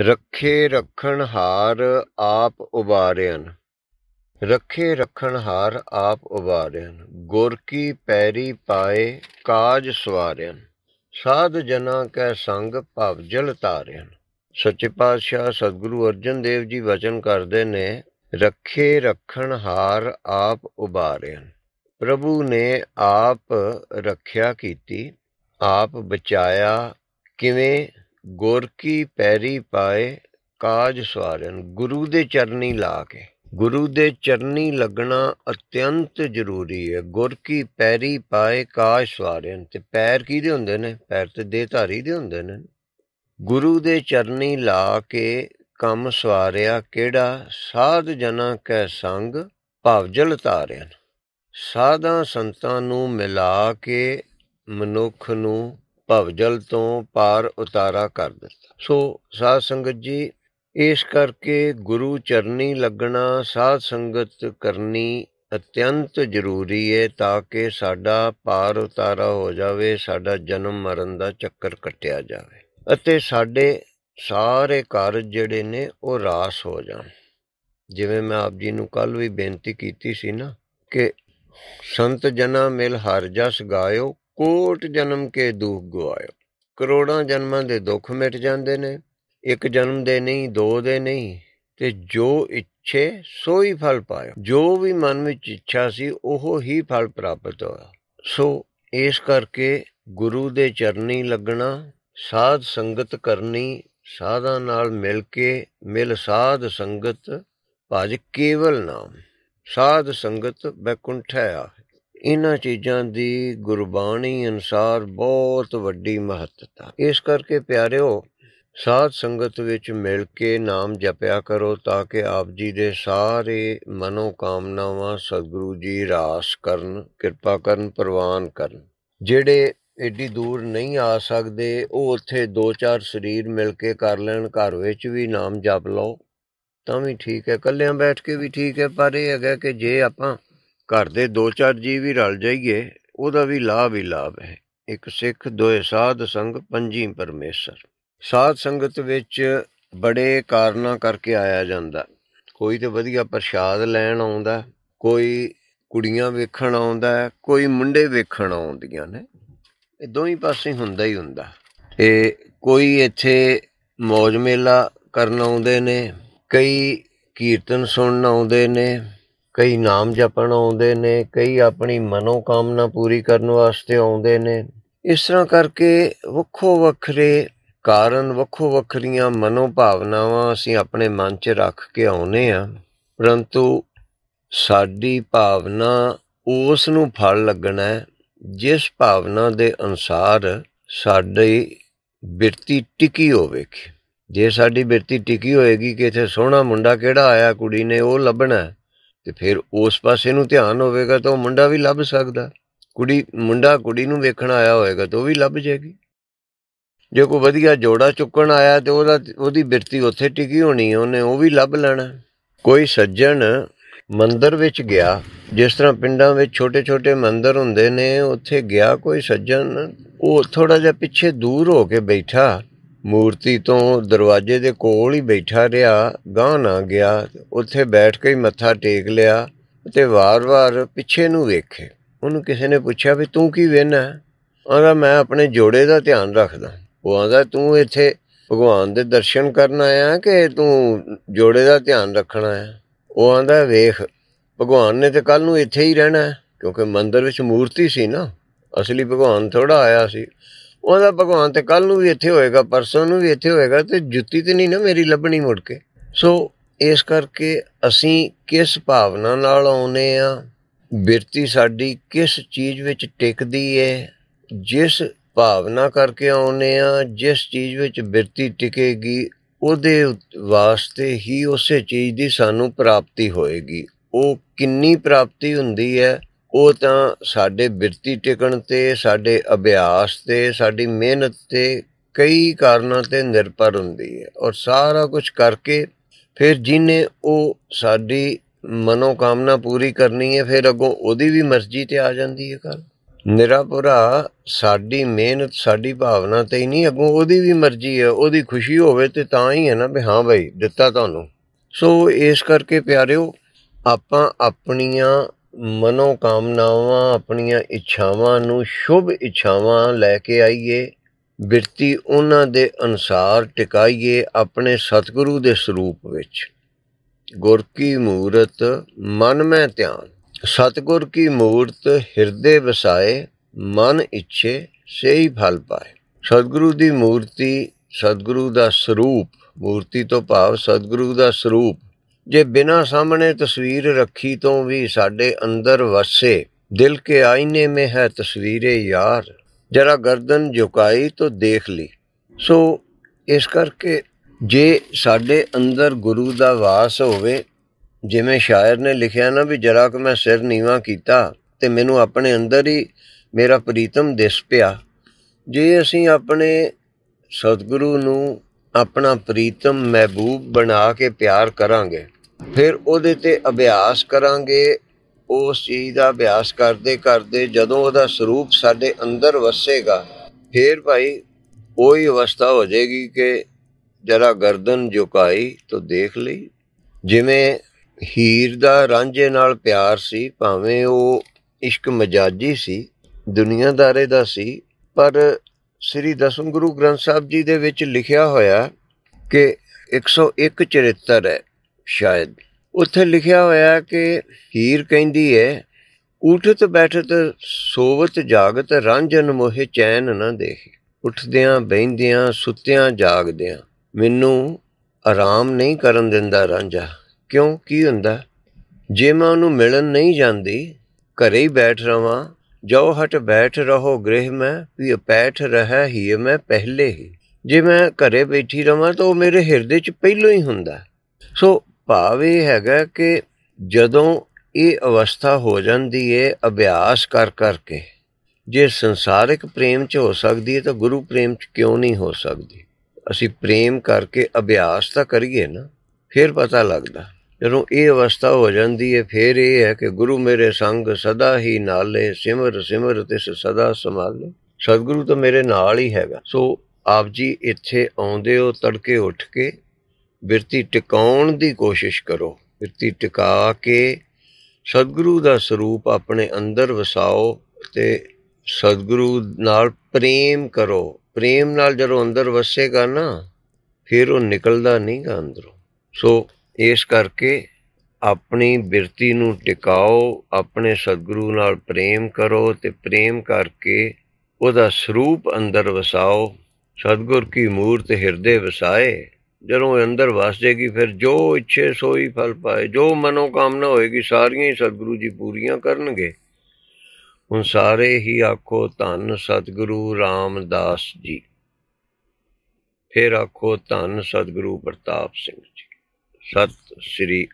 ਰੱਖੇ ਰੱਖਣ ਹਾਰ ਆਪ ਉਬਾਰਿਆਨ ਰੱਖੇ ਰੱਖਣ ਹਾਰ ਆਪ ਉਬਾਰਿਆਨ ਗੁਰ ਕੀ ਪੈਰੀ ਪਾਏ ਕਾਜ ਸਵਾਰਿਆਨ ਸਾਧ ਜਨਾ ਕੈ ਸੰਗ ਭਵ ਜਲ ਤਾਰਿਆਨ ਸੱਚੇ ਪਾਤਸ਼ਾਹ ਸਤਿਗੁਰੂ ਅਰਜਨ ਦੇਵ ਜੀ ਵਚਨ ਕਰਦੇ ਨੇ ਰੱਖੇ ਰੱਖਣ ਹਾਰ ਆਪ ਉਬਾਰਿਆਨ ਪ੍ਰਭੂ ਨੇ ਆਪ ਰੱਖਿਆ ਕੀਤੀ ਆਪ ਬਚਾਇਆ ਕਿਵੇਂ ਗੁਰ ਕੀ ਪੈਰੀ ਪਾਏ ਕਾਜ ਸਵਾਰਨ ਗੁਰੂ ਦੇ ਚਰਨੀ ਲਾ ਕੇ ਗੁਰੂ ਦੇ ਚਰਨੀ ਲੱਗਣਾ ਅਤਿਅੰਤ ਜ਼ਰੂਰੀ ਹੈ ਗੁਰ ਕੀ ਪੈਰੀ ਪਾਏ ਕਾਜ ਸਵਾਰਨ ਤੇ ਪੈਰ ਕਿਹਦੇ ਹੁੰਦੇ ਨੇ ਪੈਰ ਤੇ ਦੇਹਧਾਰੀ ਦੇ ਹੁੰਦੇ ਨੇ ਗੁਰੂ ਦੇ ਚਰਨੀ ਲਾ ਕੇ ਕੰਮ ਸਵਾਰਿਆ ਕਿਹੜਾ ਸਾਧ ਜਨਾਂ ਕੈ ਸੰਗ ਭਵਜਲ ਤਾਰਿਆ ਸਾਧਾਂ ਸੰਤਾਂ ਨੂੰ ਮਿਲਾ ਕੇ ਮਨੁੱਖ ਨੂੰ ਭਵਜਲ ਤੋਂ ਪਾਰ ਉਤਾਰਾ ਕਰ ਦਿੱਤਾ ਸੋ ਸਾਧ ਸੰਗਤ ਜੀ ਇਸ ਕਰਕੇ ਗੁਰੂ ਚਰਨੀ ਲੱਗਣਾ ਸਾਧ ਸੰਗਤ ਕਰਨੀ ਅਤਿਅੰਤ ਜ਼ਰੂਰੀ ਹੈ ਤਾਂ ਕਿ ਸਾਡਾ ਪਾਰ ਉਤਾਰਾ ਹੋ ਜਾਵੇ ਸਾਡਾ ਜਨਮ ਮਰਨ ਦਾ ਚੱਕਰ ਕੱਟਿਆ ਜਾਵੇ ਅਤੇ ਸਾਡੇ ਸਾਰੇ ਕਾਰਜ ਜਿਹੜੇ ਨੇ ਉਹ ਰਾਸ ਹੋ ਜਾਣ ਜਿਵੇਂ ਮੈਂ ਆਪ ਜੀ ਨੂੰ ਕੱਲ ਵੀ ਬੇਨਤੀ ਕੀਤੀ ਸੀ ਨਾ ਕਿ ਸੰਤ ਜਨਾ ਮਿਲ ਹਰ ਜਸ ਗਾਇਓ ਕੋਟ ਜਨਮ ਕੇ ਦੁੱਖ ਗਵਾਇਓ ਕਰੋੜਾਂ ਜਨਮਾਂ ਦੇ ਦੁੱਖ ਮਿਟ ਜਾਂਦੇ ਨੇ ਇੱਕ ਜਨਮ ਦੇ ਨਹੀਂ ਦੋ ਦੇ ਨਹੀਂ ਤੇ ਜੋ ਇੱਛੇ ਸੋ ਹੀ ਫਲ ਪਾਇਓ ਜੋ ਵੀ ਮਨ ਵਿੱਚ ਇੱਛਾ ਸੀ ਉਹ ਹੀ ਫਲ ਪ੍ਰਾਪਤ ਹੋਇਆ ਸੋ ਇਸ ਕਰਕੇ ਗੁਰੂ ਦੇ ਚਰਨੀ ਲੱਗਣਾ ਸਾਧ ਸੰਗਤ ਕਰਨੀ ਸਾਧਾਂ ਨਾਲ ਮਿਲ ਕੇ ਮਿਲ ਸਾਧ ਸੰਗਤ ਭਜ ਕੇਵਲ ਨਾਮ ਸਾਧ ਸੰਗਤ ਬੈਕੁੰਠ ਹੈ ਇਹਨਾਂ ਚੀਜ਼ਾਂ ਦੀ ਗੁਰਬਾਣੀ ਅਨਸਾਰ ਬਹੁਤ ਵੱਡੀ ਮਹੱਤਤਾ ਇਸ ਕਰਕੇ ਪਿਆਰਿਓ ਸਾਧ ਸੰਗਤ ਵਿੱਚ ਮਿਲ ਕੇ ਨਾਮ ਜਪਿਆ ਕਰੋ ਤਾਂ ਕਿ ਆਪ ਜੀ ਦੇ ਸਾਰੇ ਮਨੋ ਕਾਮਨਾਵਾਂ ਸਤਿਗੁਰੂ ਜੀ ਰਾਸ ਕਰਨ ਕਿਰਪਾ ਕਰਨ ਪ੍ਰਵਾਨ ਕਰਨ ਜਿਹੜੇ ਏਡੀ ਦੂਰ ਨਹੀਂ ਆ ਸਕਦੇ ਉਹ ਉੱਥੇ ਦੋ ਚਾਰ ਸਰੀਰ ਮਿਲ ਕੇ ਕਰ ਲੈਣ ਘਰ ਵਿੱਚ ਵੀ ਨਾਮ ਜਪ ਲਓ ਤਾਂ ਵੀ ਠੀਕ ਹੈ ਇਕੱਲਿਆਂ ਬੈਠ ਕੇ ਵੀ ਠੀਕ ਹੈ ਪਰ ਇਹ ਹੈਗਾ ਕਿ ਜੇ ਆਪਾਂ ਘਰ ਦੇ ਦੋ ਚਾਰ ਜੀ ਵੀ ਰਲ ਜਾਈਏ ਉਹਦਾ ਵੀ ਲਾਭ ਹੀ ਲਾਭ ਹੈ ਇੱਕ ਸਿੱਖ ਦੋਏ ਸਾਧ ਸੰਗ ਪੰਜੀ ਪਰਮੇਸ਼ਰ ਸਾਧ ਸੰਗਤ ਵਿੱਚ ਬੜੇ ਕਾਰਨਾ ਕਰਕੇ ਆਇਆ ਜਾਂਦਾ ਕੋਈ ਤੇ ਵਧੀਆ ਪ੍ਰਸ਼ਾਦ ਲੈਣ ਆਉਂਦਾ ਕੋਈ ਕੁੜੀਆਂ ਵੇਖਣ ਆਉਂਦਾ ਕੋਈ ਮੁੰਡੇ ਵੇਖਣ ਆਉਂਦੀਆਂ ਨੇ ਇਹ ਦੋਹੀ ਪਾਸੇ ਹੁੰਦਾ ਹੀ ਹੁੰਦਾ ਤੇ ਕੋਈ ਇੱਥੇ ਮੌਜ ਮੇਲਾ ਕਰਨ ਆਉਂਦੇ ਨੇ ਕਈ ਕੀਰਤਨ ਸੁਣਨ ਆਉਂਦੇ ਨੇ ਕਈ ਨਾਮ ਜਪਣ ਆਉਂਦੇ ਨੇ ਕਈ ਆਪਣੀ ਮਨੋਕਾਮਨਾ ਪੂਰੀ ਕਰਨ ਵਾਸਤੇ ਆਉਂਦੇ ਨੇ ਇਸ ਤਰ੍ਹਾਂ ਕਰਕੇ ਵੱਖੋ ਵੱਖਰੇ ਕਾਰਨ ਵੱਖੋ ਵੱਖਰੀਆਂ ਮਨੋ ਭਾਵਨਾਵਾਂ ਅਸੀਂ ਆਪਣੇ ਮਨ 'ਚ ਰੱਖ ਕੇ ਆਉਨੇ ਆ ਪਰੰਤੂ ਸਾਡੀ ਭਾਵਨਾ ਉਸ ਨੂੰ ਫਲ ਲੱਗਣਾ ਜਿਸ ਭਾਵਨਾ ਦੇ ਅਨਸਾਰ ਸਾਡੀ ਬਿਰਤੀ ਟਿਕੀ ਹੋਵੇਗੀ ਜੇ ਸਾਡੀ ਬਿਰਤੀ ਟਿਕੀ ਹੋਏਗੀ ਕਿ ਇਥੇ ਸੋਹਣਾ ਮੁੰਡਾ ਕਿਹੜਾ ਆਇਆ ਕੁੜੀ ਨੇ ਉਹ ਲੱਭਣਾ ਤੇ ਫਿਰ ਉਸ ਪਾਸੇ ਨੂੰ ਧਿਆਨ ਹੋਵੇਗਾ ਤਾਂ ਉਹ ਮੁੰਡਾ ਵੀ ਲੱਭ ਸਕਦਾ ਕੁੜੀ ਮੁੰਡਾ ਕੁੜੀ ਨੂੰ ਵੇਖਣ ਆਇਆ ਹੋਵੇਗਾ ਤਾਂ ਉਹ ਵੀ ਲੱਭ ਜਾਏਗੀ ਜੇ ਕੋਈ ਵਧੀਆ ਜੋੜਾ ਚੁੱਕਣ ਆਇਆ ਤੇ ਉਹਦਾ ਉਹਦੀ ਬਿਰਤੀ ਉੱਥੇ ਟਿਕੀ ਹੋਣੀ ਉਹਨੇ ਉਹ ਵੀ ਲੱਭ ਲੈਣਾ ਕੋਈ ਸੱਜਣ ਮੰਦਰ ਵਿੱਚ ਗਿਆ ਜਿਸ ਤਰ੍ਹਾਂ ਪਿੰਡਾਂ ਵਿੱਚ ਛੋਟੇ-ਛੋਟੇ ਮੰਦਰ ਹੁੰਦੇ ਨੇ ਉੱਥੇ ਗਿਆ ਕੋਈ ਸੱਜਣ ਉਹ ਥੋੜਾ ਜਿਹਾ ਪਿੱਛੇ ਦੂਰ ਹੋ ਕੇ ਬੈਠਾ ਮੂਰਤੀ ਤੋਂ ਦਰਵਾਜ਼ੇ ਦੇ ਕੋਲ ਹੀ ਬੈਠਾ ਰਿਹਾ ਗਾਂ ਨਾ ਗਿਆ ਉੱਥੇ ਬੈਠ ਕੇ ਹੀ ਮੱਥਾ ਟੇਕ ਲਿਆ ਤੇ ਵਾਰ-ਵਾਰ ਪਿੱਛੇ ਨੂੰ ਵੇਖੇ ਉਹਨੂੰ ਕਿਸੇ ਨੇ ਪੁੱਛਿਆ ਵੀ ਤੂੰ ਕੀ ਵੇਨਾ ਆਂਦਾ ਮੈਂ ਆਪਣੇ ਜੋੜੇ ਦਾ ਧਿਆਨ ਰੱਖਦਾ ਉਹ ਆਂਦਾ ਤੂੰ ਇੱਥੇ ਭਗਵਾਨ ਦੇ ਦਰਸ਼ਨ ਕਰਨ ਆਇਆ ਕਿ ਤੂੰ ਜੋੜੇ ਦਾ ਧਿਆਨ ਰੱਖਣਾ ਹੈ ਉਹ ਆਂਦਾ ਵੇਖ ਭਗਵਾਨ ਨੇ ਤੇ ਕੱਲ ਨੂੰ ਇੱਥੇ ਹੀ ਰਹਿਣਾ ਕਿਉਂਕਿ ਮੰਦਰ ਵਿੱਚ ਮੂਰਤੀ ਸੀ ਨਾ ਅਸਲੀ ਭਗਵਾਨ ਥੋੜਾ ਆਇਆ ਸੀ ਉਹਦਾ ਭਗਵਾਨ ਤੇ ਕੱਲ ਨੂੰ ਵੀ ਇੱਥੇ ਹੋਏਗਾ ਪਰਸੋਂ ਨੂੰ ਵੀ ਇੱਥੇ ਹੋਏਗਾ ਤੇ ਜੁੱਤੀ ਤੇ ਨਹੀਂ ਨਾ ਮੇਰੀ ਲੱਭਣੀ ਮੁੜ ਕੇ ਸੋ ਇਸ ਕਰਕੇ ਅਸੀਂ ਕਿਸ ਭਾਵਨਾ ਨਾਲ ਆਉਨੇ ਆ ਬਿਰਤੀ ਸਾਡੀ ਕਿਸ ਚੀਜ਼ ਵਿੱਚ ਟਿਕਦੀ ਏ ਜਿਸ ਭਾਵਨਾ ਕਰਕੇ ਆਉਨੇ ਆ ਜਿਸ ਚੀਜ਼ ਵਿੱਚ ਬਿਰਤੀ ਟਿਕੇਗੀ ਉਹਦੇ ਵਾਸਤੇ ਹੀ ਉਸੇ ਚੀਜ਼ ਦੀ ਸਾਨੂੰ ਪ੍ਰਾਪਤੀ ਹੋਏਗੀ ਉਹ ਕਿੰਨੀ ਪ੍ਰਾਪਤੀ ਹੁੰਦੀ ਹੈ ਉਹ ਤਾਂ ਸਾਡੇ ਬਿਰਤੀ ਟਿਕਣ ਤੇ ਸਾਡੇ ਅਭਿਆਸ ਤੇ ਸਾਡੀ ਮਿਹਨਤ ਤੇ ਕਈ ਕਾਰਨਾਂ ਤੇ ਨਿਰਭਰ ਹੁੰਦੀ ਹੈ ਔਰ ਸਾਰਾ ਕੁਝ ਕਰਕੇ ਫਿਰ ਜਿਨੇ ਉਹ ਸਾਡੀ ਮਨੋ ਕਾਮਨਾ ਪੂਰੀ ਕਰਨੀ ਹੈ ਫਿਰ ਅੱਗੋਂ ਉਹਦੀ ਵੀ ਮਰਜ਼ੀ ਤੇ ਆ ਜਾਂਦੀ ਹੈ ਕਰ ਨਿਰਾਪੁਰਾ ਸਾਡੀ ਮਿਹਨਤ ਸਾਡੀ ਭਾਵਨਾ ਤੇ ਹੀ ਨਹੀਂ ਅੱਗੋਂ ਉਹਦੀ ਵੀ ਮਰਜ਼ੀ ਹੈ ਉਹਦੀ ਖੁਸ਼ੀ ਹੋਵੇ ਤੇ ਤਾਂ ਹੀ ਹੈ ਨਾ ਵੀ ਹਾਂ ਭਾਈ ਦਿੱਤਾ ਤੁਹਾਨੂੰ ਸੋ ਇਸ ਕਰਕੇ ਪਿਆਰਿਓ ਆਪਾਂ ਆਪਣੀਆਂ ਮਨੋ ਕਾਮਨਾਵਾਂ ਆਪਣੀਆਂ ਇੱਛਾਵਾਂ ਨੂੰ ਸ਼ੁਭ ਇੱਛਾਵਾਂ ਲੈ ਕੇ ਆਈਏ ਬਿਰਤੀ ਉਹਨਾਂ ਦੇ ਅਨਸਾਰ ਟਿਕਾਈਏ ਆਪਣੇ ਸਤਿਗੁਰੂ ਦੇ ਸਰੂਪ ਵਿੱਚ ਗੁਰ ਕੀ ਮੂਰਤ ਮਨ ਮੈਂ ਧਿਆਨ ਸਤਿਗੁਰ ਕੀ ਮੂਰਤ ਹਿਰਦੇ ਵਸਾਏ ਮਨ ਇੱਛੇ ਸਹੀ ਫਲ ਪਾਏ ਸਤਿਗੁਰੂ ਦੀ ਮੂਰਤੀ ਸਤਿਗੁਰੂ ਦਾ ਸਰੂਪ ਮੂਰਤੀ ਤੋਂ ਭਾਵ ਸਤਿਗੁਰੂ ਦਾ ਸਰੂਪ ਜੇ ਬਿਨਾ ਸਾਹਮਣੇ ਤਸਵੀਰ ਰੱਖੀ ਤੋਂ ਵੀ ਸਾਡੇ ਅੰਦਰ ਵਸੇ ਦਿਲ ਕੇ ਆਇਨੇ ਮੇ ਹੈ ਤਸਵੀਰੇ ਯਾਰ ਜਰਾ ਗਰਦਨ ਝੁਕਾਈ ਤੋਂ ਦੇਖ ਲਈ ਸੋ ਇਸ ਕਰਕੇ ਜੇ ਸਾਡੇ ਅੰਦਰ ਗੁਰੂ ਦਾ ਵਾਸ ਹੋਵੇ ਜਿਵੇਂ ਸ਼ਾਇਰ ਨੇ ਲਿਖਿਆ ਨਾ ਵੀ ਜਰਾ ਕਿ ਮੈਂ ਸਿਰ ਨੀਵਾ ਕੀਤਾ ਤੇ ਮੈਨੂੰ ਆਪਣੇ ਅੰਦਰ ਹੀ ਮੇਰਾ ਪ੍ਰੀਤਮ ਦਿਸ ਪਿਆ ਜੇ ਅਸੀਂ ਆਪਣੇ ਸਤਿਗੁਰੂ ਨੂੰ ਆਪਣਾ ਪ੍ਰੀਤਮ ਮਹਿਬੂਬ ਬਣਾ ਕੇ ਪਿਆਰ ਕਰਾਂਗੇ ਫਿਰ ਉਹਦੇ ਤੇ ਅਭਿਆਸ ਕਰਾਂਗੇ ਉਸ ਚੀਜ਼ ਦਾ ਅਭਿਆਸ ਕਰਦੇ ਕਰਦੇ ਜਦੋਂ ਉਹਦਾ ਸਰੂਪ ਸਾਡੇ ਅੰਦਰ ਵਸੇਗਾ ਫਿਰ ਭਾਈ ਉਹੀ ਅਵਸਥਾ ਹੋ ਜਾਏਗੀ ਕਿ ਜਰਾ ਗਰਦਨ ਝੁਕਾਈ ਤਾਂ ਦੇਖ ਲਈ ਜਿਵੇਂ ਹੀਰ ਦਾ ਰਾਂਝੇ ਨਾਲ ਪਿਆਰ ਸੀ ਭਾਵੇਂ ਉਹ ਇਸ਼ਕ ਮਜਾਜੀ ਸੀ ਦੁਨੀਆਦਾਰੇ ਦਾ ਸੀ ਪਰ ਸ੍ਰੀ ਦਸਮ ਗੁਰੂ ਗ੍ਰੰਥ ਸਾਹਿਬ ਜੀ ਦੇ ਵਿੱਚ ਲਿਖਿਆ ਹੋਇਆ ਕਿ 101 ਚਰਿੱਤਰ ਹੈ ਸ਼ਾਇਦ ਉੱਥੇ ਲਿਖਿਆ ਹੋਇਆ ਕਿ ਹੀਰ ਕਹਿੰਦੀ ਹੈ ਉਠਤ ਬੈਠਤ ਸੋਵਤ ਜਾਗਤ ਰਾਂਝਨ ਮੋਹਿ ਚੈਨ ਨਾ ਦੇਖੇ ਉੱਠਦਿਆਂ ਬੈਂਦਿਆਂ ਸੁੱਤਿਆਂ ਜਾਗਦਿਆਂ ਮੈਨੂੰ ਆਰਾਮ ਨਹੀਂ ਕਰਨ ਦਿੰਦਾ ਰਾਂਝਾ ਕਿਉਂ ਕੀ ਹੁੰਦਾ ਜੇ ਮੈਂ ਉਹਨੂੰ ਮਿਲਣ ਨਹੀਂ ਜਾਂਦੀ ਘਰੇ ਹੀ ਬੈਠ ਰਵਾਂ ਜੋ ਹਟ ਬੈਠ ਰਹੋ ਗ੍ਰਹਿ ਮੈਂ ਵੀ ਬੈਠ ਰਹਾ ਹੀ ਮੈਂ ਪਹਿਲੇ ਹੀ ਜੇ ਮੈਂ ਘਰੇ ਬੈਠੀ ਰਵਾਂ ਤਾਂ ਉਹ ਮੇਰੇ ਹਿਰਦੇ 'ਚ ਪਹਿਲੋਂ ਹੀ ਹੁੰਦਾ ਸੋ ਭਾਵੇਂ ਹੈਗਾ ਕਿ ਜਦੋਂ ਇਹ ਅਵਸਥਾ ਹੋ ਜਾਂਦੀ ਏ ਅਭਿਆਸ ਕਰ ਕਰਕੇ ਜੇ ਸੰਸਾਰਿਕ ਪ੍ਰੇਮ 'ਚ ਹੋ ਸਕਦੀ ਏ ਤਾਂ ਗੁਰੂ ਪ੍ਰੇਮ 'ਚ ਕਿਉਂ ਨਹੀਂ ਹੋ ਸਕਦੀ ਅਸੀਂ ਪ੍ਰੇਮ ਕਰਕੇ ਅਭਿਆਸ ਤਾਂ ਕਰੀਏ ਨਾ ਫਿਰ ਪਤਾ ਲੱਗਦਾ ਜਦੋਂ ਇਹ ਅਵਸਥਾ ਹੋ ਜਾਂਦੀ ਹੈ ਫਿਰ ਇਹ ਹੈ ਕਿ ਗੁਰੂ ਮੇਰੇ ਸੰਗ ਸਦਾ ਹੀ ਨਾਲੇ ਸਿਮਰ ਸਿਮਰ ਤਿਸ ਸਦਾ ਸਮਾਲੇ ਸਤਿਗੁਰੂ ਤਾਂ ਮੇਰੇ ਨਾਲ ਹੀ ਹੈਗਾ ਸੋ ਆਪ ਜੀ ਇੱਥੇ ਆਉਂਦੇ ਹੋ ਤੜਕੇ ਉੱਠ ਕੇ ਬਿਰਤੀ ਟਿਕਾਉਣ ਦੀ ਕੋਸ਼ਿਸ਼ ਕਰੋ ਬਿਰਤੀ ਟਿਕਾ ਕੇ ਸਤਿਗੁਰੂ ਦਾ ਸਰੂਪ ਆਪਣੇ ਅੰਦਰ ਵਸਾਓ ਤੇ ਸਤਿਗੁਰੂ ਨਾਲ ਪ੍ਰੇਮ ਕਰੋ ਪ੍ਰੇਮ ਨਾਲ ਜਦੋਂ ਅੰਦਰ ਵਸੇਗਾ ਨਾ ਫਿਰ ਉਹ ਨਿਕਲਦਾ ਨਹੀਂਗਾ ਅੰਦਰੋਂ ਸੋ ਇਸ ਕਰਕੇ ਆਪਣੀ ਬਿਰਤੀ ਨੂੰ ਟਿਕਾਓ ਆਪਣੇ ਸਤਿਗੁਰੂ ਨਾਲ ਪ੍ਰੇਮ ਕਰੋ ਤੇ ਪ੍ਰੇਮ ਕਰਕੇ ਉਹਦਾ ਸਰੂਪ ਅੰਦਰ ਵਸਾਓ ਸਤਿਗੁਰ ਕੀ ਮੂਰਤ ਹਿਰਦੇ ਵਸਾਏ ਜਦੋਂ ਅੰਦਰ ਵਸ ਜੇਗੀ ਫਿਰ ਜੋ ਇੱਛੇ ਸੋਈ ਫਲ ਪਾਏ ਜੋ ਮਨੋ ਕਾਮਨਾ ਹੋਏਗੀ ਸਾਰੀਆਂ ਹੀ ਸਤਿਗੁਰੂ ਜੀ ਪੂਰੀਆਂ ਕਰਨਗੇ ਹੁਣ ਸਾਰੇ ਹੀ ਆਖੋ ਧੰਨ ਸਤਿਗੁਰੂ ਰਾਮਦਾਸ ਜੀ ਫਿਰ ਆਖੋ ਧੰਨ ਸਤਿਗੁਰੂ ਪ੍ਰਤਾਪ ਸਿੰਘ ਜੀ ਸਤਿ ਸ੍ਰੀ